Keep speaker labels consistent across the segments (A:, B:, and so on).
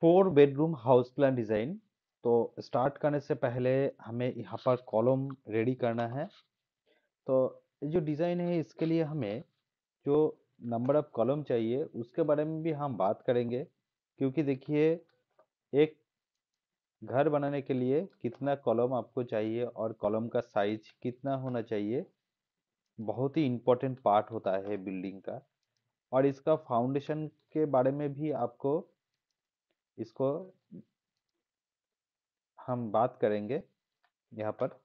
A: four bedroom house plan design तो start करने से पहले हमें यहाँ पर कॉलम रेडी करना है तो जो डिज़ाइन है इसके लिए हमें जो नंबर ऑफ कॉलम चाहिए उसके बारे में भी हम बात करेंगे क्योंकि देखिए एक घर बनाने के लिए कितना कॉलम आपको चाहिए और कॉलम का साइज कितना होना चाहिए बहुत ही इम्पोर्टेंट पार्ट होता है बिल्डिंग का और इसका फाउंडेशन के बारे में भी आपको इसको हम बात करेंगे यहाँ पर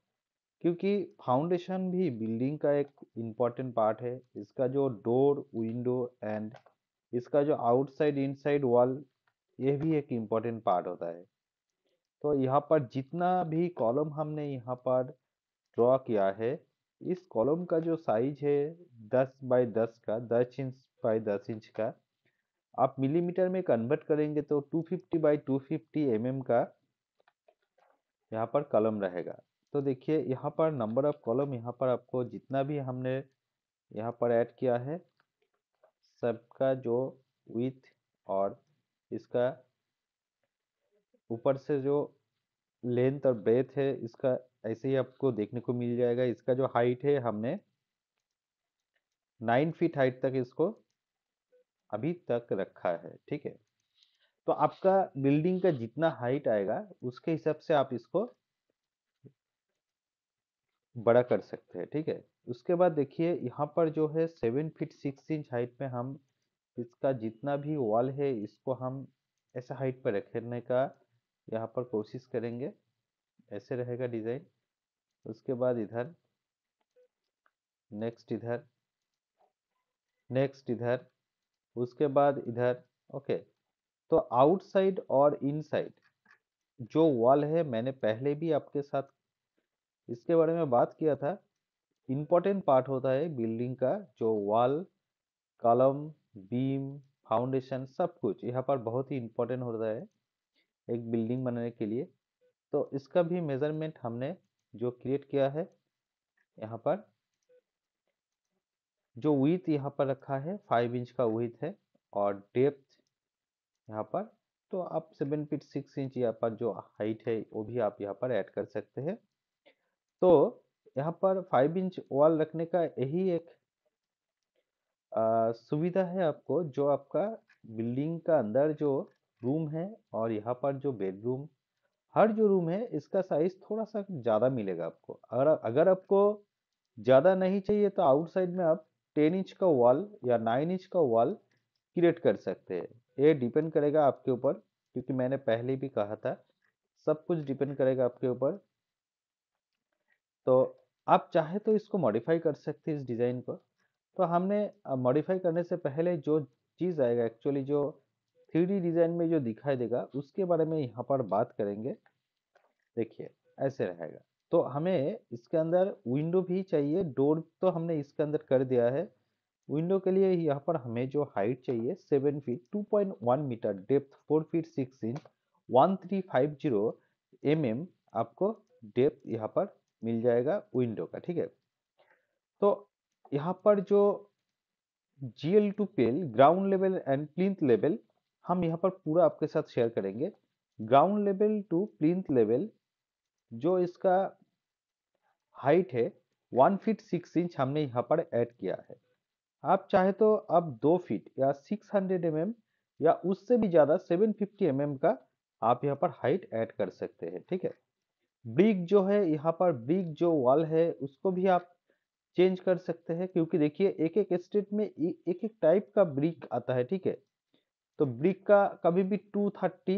A: क्योंकि फाउंडेशन भी बिल्डिंग का एक इम्पॉर्टेंट पार्ट है इसका जो डोर विंडो एंड इसका जो आउटसाइड इनसाइड वॉल ये भी एक इम्पॉर्टेंट पार्ट होता है तो यहाँ पर जितना भी कॉलम हमने यहाँ पर ड्रॉ किया है इस कॉलम का जो साइज है 10 बाय 10 का 10 इंच बाय 10 इंच का आप मिलीमीटर में कन्वर्ट करेंगे तो 250 फिफ्टी बाई टू mm का यहाँ पर कलम रहेगा तो देखिए यहाँ पर नंबर ऑफ कॉलम यहाँ पर आपको जितना भी हमने यहाँ पर ऐड किया है सबका जो विथ और इसका ऊपर से जो लेंथ और ब्रेथ है इसका ऐसे ही आपको देखने को मिल जाएगा इसका जो हाइट है हमने नाइन फीट हाइट तक इसको अभी तक रखा है ठीक है तो आपका बिल्डिंग का जितना हाइट आएगा उसके हिसाब से आप इसको बड़ा कर सकते हैं ठीक है उसके बाद देखिए यहाँ पर जो है seven feet six inch height में हम इसका जितना भी वॉल है इसको हम ऐसा हाइट पर रखने का यहाँ पर कोशिश करेंगे ऐसे रहेगा डिज़ाइन उसके बाद इधर नेक्स्ट इधर नेक्स्ट इधर उसके बाद इधर ओके तो आउटसाइड और इनसाइड जो वॉल है मैंने पहले भी आपके साथ इसके बारे में बात किया था इम्पोर्टेंट पार्ट होता है बिल्डिंग का जो वॉल कॉलम बीम फाउंडेशन सब कुछ यहाँ पर बहुत ही इम्पोर्टेंट होता है एक बिल्डिंग बनाने के लिए तो इसका भी मेजरमेंट हमने जो क्रिएट किया है यहाँ पर जो विथ यहाँ पर रखा है फाइव इंच का विथ है और डेप्थ यहाँ पर तो आप सेवन फीट सिक्स इंच यहाँ पर जो हाइट है वो भी आप यहाँ पर ऐड कर सकते हैं तो यहाँ पर फाइव इंच वॉल रखने का यही एक सुविधा है आपको जो आपका बिल्डिंग का अंदर जो रूम है और यहाँ पर जो बेडरूम हर जो रूम है इसका साइज थोड़ा सा ज़्यादा मिलेगा आपको अगर अगर आपको ज़्यादा नहीं चाहिए तो आउटसाइड में आप टेन इंच का वॉल या नाइन इंच का वॉल क्रिएट कर सकते हैं ये डिपेंड करेगा आपके ऊपर क्योंकि मैंने पहले भी कहा था सब कुछ डिपेंड करेगा आपके ऊपर तो आप चाहे तो इसको मॉडिफाई कर सकते हैं इस डिज़ाइन को तो हमने मॉडिफाई करने से पहले जो चीज़ आएगा एक्चुअली जो थ्री डिज़ाइन में जो दिखाई देगा उसके बारे में यहाँ पर बात करेंगे देखिए ऐसे रहेगा तो हमें इसके अंदर विंडो भी चाहिए डोर तो हमने इसके अंदर कर दिया है विंडो के लिए यहाँ पर हमें जो हाइट चाहिए seven feet two point one meter depth four feet six inch one three five zero M M आपको डेप्थ यहाँ पर मिल जाएगा विंडो का ठीक है तो यहाँ पर जो G L to PL ground level and plinth level हम यहाँ पर पूरा आपके साथ शेयर करेंगे ground level to plinth level जो इसका हाइट है वन फीट सिक्स इंच हमने यहाँ पर ऐड किया है आप चाहे तो आप दो फीट या सिक्स हंड्रेड एम या उससे भी ज़्यादा सेवन फिफ्टी एम का आप यहाँ पर हाइट ऐड कर सकते हैं ठीक है ब्रिक जो है यहाँ पर ब्रिक जो वॉल है उसको भी आप चेंज कर सकते हैं क्योंकि देखिए एक एक स्टेट में एक एक टाइप का ब्रिक आता है ठीक है तो ब्रिक का कभी भी टू थर्टी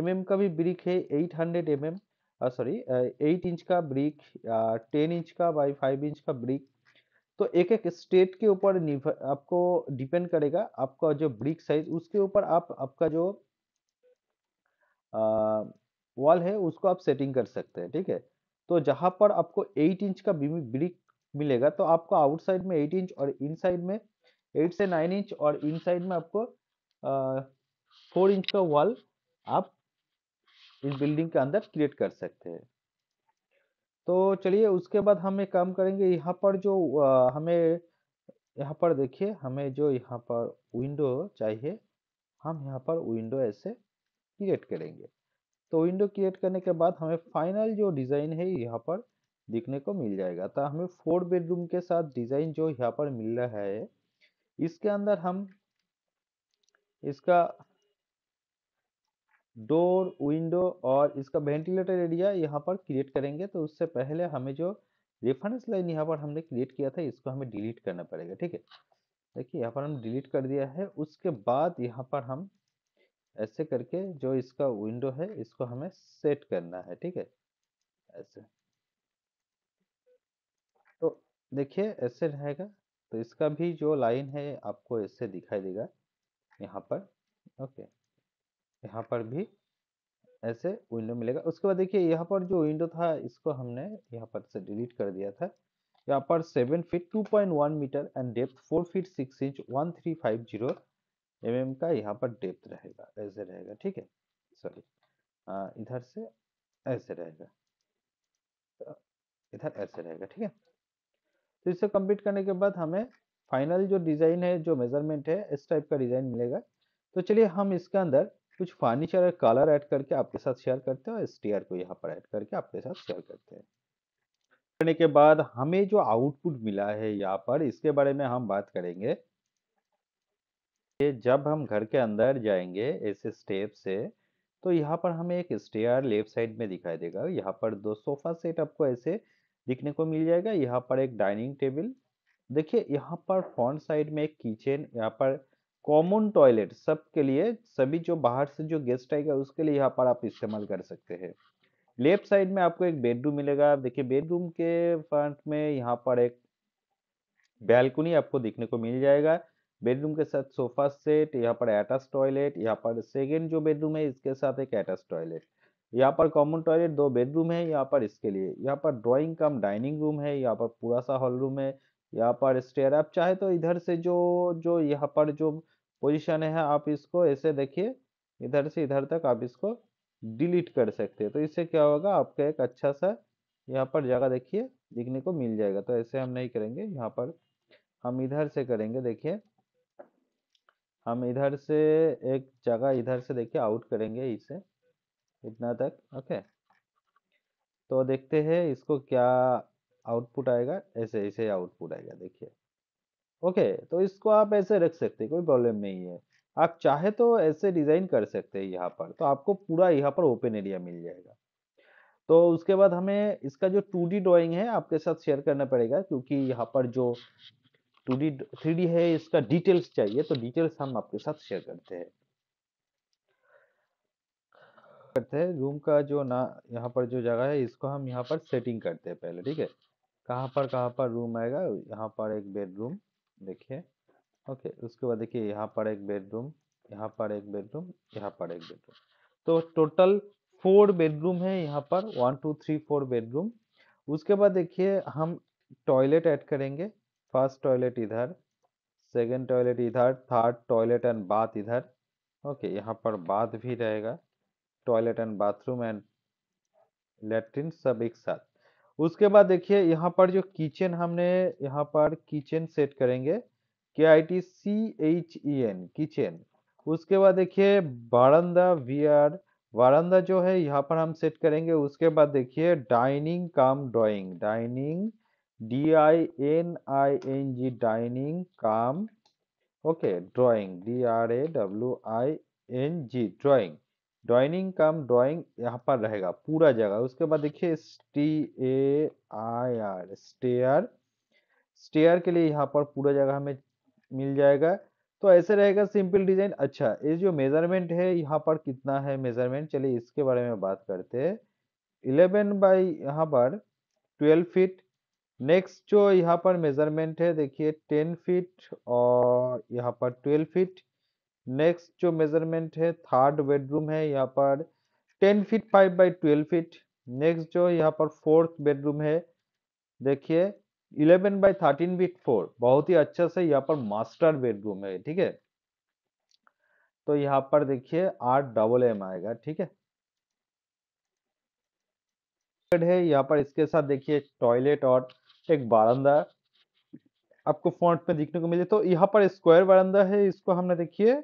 A: एम का भी ब्रिक है eight hundred M sorry eight inch का ब्रिक टेन इंच का बाई फाइव इंच का ब्रिक तो एक एक स्टेट के ऊपर आपको डिपेंड करेगा आपका जो ब्रिक साइज उसके ऊपर आप आपका जो वॉल uh, है उसको आप सेटिंग कर सकते हैं ठीक है तो जहां पर आपको एट इंच का ब्रिक मिलेगा तो आपको आउटसाइड में एट इंच और इनसाइड में एट से नाइन इंच और इनसाइड में आपको फोर uh, इंच का वॉल आप इस बिल्डिंग के अंदर क्रिएट कर सकते हैं तो चलिए उसके बाद हम एक काम करेंगे यहाँ पर जो हमें यहाँ पर देखिए हमें जो यहाँ पर विंडो चाहिए हम यहाँ पर विंडो ऐसे क्रिएट करेंगे तो विंडो क्रिएट करने के बाद हमें फाइनल जो डिज़ाइन है यहाँ पर दिखने को मिल जाएगा तो हमें फोर बेडरूम के साथ डिज़ाइन जो यहाँ पर मिल रहा है इसके अंदर हम इसका डोर विंडो और इसका वेंटिलेटर एरिया यहाँ पर क्रिएट करेंगे तो उससे पहले हमें जो रेफरेंस लाइन यहाँ पर हमने क्रिएट किया था इसको हमें डिलीट करना पड़ेगा ठीक है देखिए यहाँ पर हम डिलीट कर दिया है उसके बाद यहाँ पर हम ऐसे करके जो इसका विंडो है इसको हमें सेट करना है ठीक है ऐसे तो देखिए ऐसे रहेगा तो इसका भी जो लाइन है आपको ऐसे दिखाई देगा यहाँ पर ओके यहाँ पर भी ऐसे विंडो मिलेगा उसके बाद देखिए यहाँ पर जो विंडो था इसको हमने यहाँ पर से डिलीट कर दिया था यहाँ पर seven feet two point one meter and depth four feet six inch one three five zero M M का यहाँ पर डेप्थ रहेगा ऐसे रहेगा ठीक है सॉरी हाँ, इधर से ऐसे रहेगा इधर ऐसे रहेगा ठीक है तो इसे कंप्लीट करने के बाद हमें फाइनल जो डिज़ाइन है जो मेजरमेंट है इस टाइप का डिज़ाइन मिलेगा तो चलिए हम इसके अंदर कुछ फर्नीचर और कलर ऐड करके आपके साथ शेयर करते हैं और स्टेयर को यहाँ पर ऐड करके आपके साथ शेयर करते हैं करने के बाद हमें जो आउटपुट मिला है यहाँ पर इसके बारे में हम बात करेंगे जब हम घर के अंदर जाएंगे ऐसे स्टेप से तो यहाँ पर हमें एक स्टेयर लेफ्ट साइड में दिखाई देगा यहाँ पर दो सोफा सेट आपको ऐसे दिखने को मिल जाएगा यहाँ पर एक डाइनिंग टेबल देखिए यहाँ पर फ्रंट साइड में एक किचन यहाँ पर कॉमन टॉयलेट सबके लिए सभी जो बाहर से जो गेस्ट आएगा उसके लिए यहाँ पर आप इस्तेमाल कर सकते हैं लेफ्ट साइड में आपको एक बेडरूम मिलेगा आप देखिए बेडरूम के फ्रंट में यहाँ पर एक बैल्कनी आपको देखने को मिल जाएगा बेडरूम के साथ सोफा सेट यहाँ पर अटैच टॉयलेट यहाँ पर सेकेंड जो बेडरूम है इसके साथ एक अटैच टॉयलेट यहाँ पर कॉमन टॉयलेट दो बेडरूम है यहाँ पर इसके लिए यहाँ पर ड्राइंग कम डाइनिंग रूम है यहाँ पर पूरा सा हॉल रूम है यहाँ पर स्टेयर आप चाहे तो इधर से जो जो यहाँ पर जो पोजिशन है आप इसको ऐसे देखिए इधर से इधर तक आप इसको डिलीट कर सकते हैं तो इससे क्या होगा आपका एक अच्छा सा यहाँ पर जगह देखिए दिखने को मिल जाएगा तो ऐसे हम नहीं करेंगे यहाँ पर हम इधर से करेंगे देखिए हम इधर से एक जगह इधर से देखिए आउट करेंगे इसे इतना तक ओके तो देखते हैं इसको क्या आउटपुट आएगा ऐसे ऐसे आउटपुट आएगा देखिए ओके तो इसको आप ऐसे रख सकते हैं कोई प्रॉब्लम नहीं है आप चाहे तो ऐसे डिज़ाइन कर सकते हैं यहाँ पर तो आपको पूरा यहाँ पर ओपन एरिया मिल जाएगा तो उसके बाद हमें इसका जो टू डी ड्रॉइंग है आपके साथ शेयर करना पड़ेगा क्योंकि यहाँ पर जो टू डी थ्री डी है इसका डिटेल्स चाहिए तो डिटेल्स हम आपके साथ शेयर करते हैं करते हैं रूम का जो ना यहाँ पर जो जगह है इसको हम यहाँ पर सेटिंग करते हैं पहले ठीक है कहाँ पर कहाँ पर रूम आएगा यहाँ पर एक बेडरूम देखिए ओके उसके बाद देखिए यहाँ पर एक बेडरूम यहाँ पर एक बेडरूम यहाँ पर एक बेडरूम तो टोटल फोर बेडरूम है यहाँ पर one two three four bedroom उसके बाद देखिए हम टॉयलेट ऐड करेंगे फर्स्ट टॉयलेट इधर सेकेंड टॉयलेट इधर थर्ड टॉयलेट एंड बाथ इधर ओके यहाँ पर बाथ भी रहेगा toilet and bathroom and latrine सब एक साथ उसके बाद देखिए यहाँ पर जो किचन हमने यहाँ पर किचन सेट करेंगे के I T C H E N kitchen उसके बाद देखिए बारंदा वी आर वारंदा जो है यहाँ पर हम सेट करेंगे उसके बाद देखिए dining cum drawing dining D I N I N G dining cum okay drawing D R A W I N G drawing dining cum drawing यहाँ पर रहेगा पूरा जगह उसके बाद देखिए T A I R stair stair के लिए यहाँ पर पूरा जगह हमें मिल जाएगा तो ऐसे रहेगा सिंपल डिजाइन अच्छा ये जो मेजरमेंट है यहाँ पर कितना है मेजरमेंट चलिए इसके बारे में बात करते हैं इलेवन बाई यहाँ पर ट्वेल्व फीट नेक्स्ट जो यहाँ पर मेजरमेंट है देखिए टेन फीट और यहाँ पर ट्वेल्व फीट नेक्स्ट जो मेजरमेंट है थर्ड बेडरूम है यहाँ पर ten feet five by twelve feet next जो यहाँ पर फोर्थ बेडरूम है देखिए eleven by thirteen feet four बहुत ही अच्छा से यहाँ पर मास्टर बेडरूम है ठीक है तो यहाँ पर देखिए आठ डबल एम आएगा ठीक है है यहाँ पर इसके साथ देखिए टॉयलेट और एक बारंदा आपको फ्रंट में देखने को मिले तो यहाँ पर स्क्वायर बारंदा है इसको हमने देखिए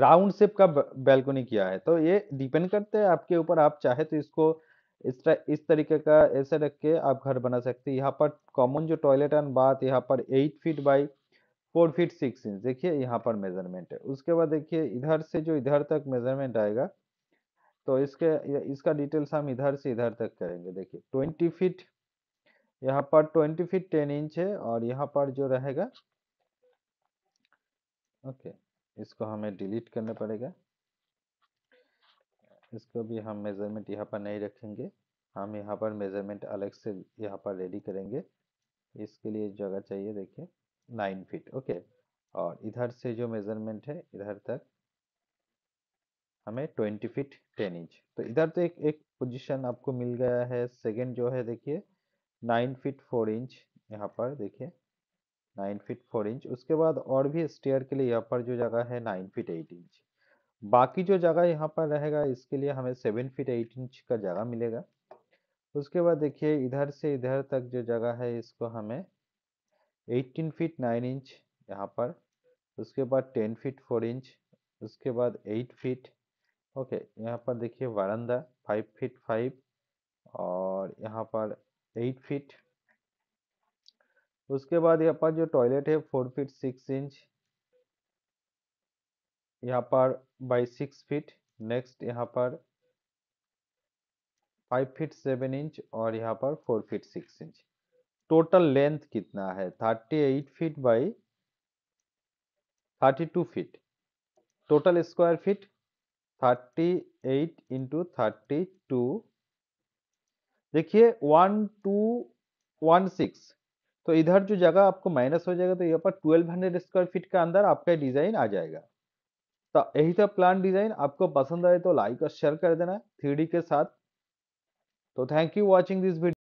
A: राउंड शेप का बैलकोनी किया है तो ये डिपेंड करते हैं आपके ऊपर आप चाहे तो इसको इस तरह इस तरीके का ऐसे रख के आप घर बना सकते हैं यहाँ पर कॉमन जो टॉयलेट एंड बात यहाँ पर eight feet by four feet six inch देखिए यहाँ पर मेजरमेंट है उसके बाद देखिए इधर से जो इधर तक मेजरमेंट आएगा तो इसके इसका डिटेल्स हम इधर से इधर तक करेंगे देखिए ट्वेंटी फीट यहाँ पर ट्वेंटी फीट टेन इंच है और यहाँ पर जो रहेगा ओके इसको हमें डिलीट करना पड़ेगा इसको भी हम मेज़रमेंट यहाँ पर नहीं रखेंगे हम यहाँ पर मेज़रमेंट अलग से यहाँ पर रेडी करेंगे इसके लिए जगह चाहिए देखिए नाइन फीट ओके और इधर से जो मेज़रमेंट है इधर तक हमें ट्वेंटी फीट टेन इंच तो इधर तो एक एक पोजीशन आपको मिल गया है सेकंड जो है देखिए नाइन फीट फोर इंच यहाँ पर देखिए नाइन फिट फोर इंच उसके बाद और भी स्टेयर के लिए यहाँ पर जो जगह है नाइन फिट एट इंच बाकी जो जगह यहाँ पर रहेगा इसके लिए हमें सेवन फिट एट इंच का जगह मिलेगा उसके बाद देखिए इधर से इधर तक जो जगह है इसको हमें एट्टीन फीट नाइन इंच यहाँ पर उसके बाद टेन फिट फोर इंच उसके बाद एट फिट ओके यहाँ पर देखिए वारंदा फाइव फिट फाइव और यहाँ पर एट फिट उसके बाद यहाँ पर जो टॉयलेट है फोर फीट सिक्स इंच यहाँ पर बाई सिक्स फीट नेक्स्ट यहाँ पर फाइव फीट सेवन इंच और यहाँ पर four feet six inch total length कितना है thirty eight feet by thirty two feet total square feet thirty eight into thirty two देखिए वन टू वन सिक्स तो इधर जो जगह आपको माइनस हो जाएगा तो यहाँ पर 1200 स्क्वायर फीट के अंदर आपका डिज़ाइन आ जाएगा तो यही था प्लान डिज़ाइन आपको पसंद आए तो लाइक और शेयर कर देना थ्री के साथ तो thank you watching this video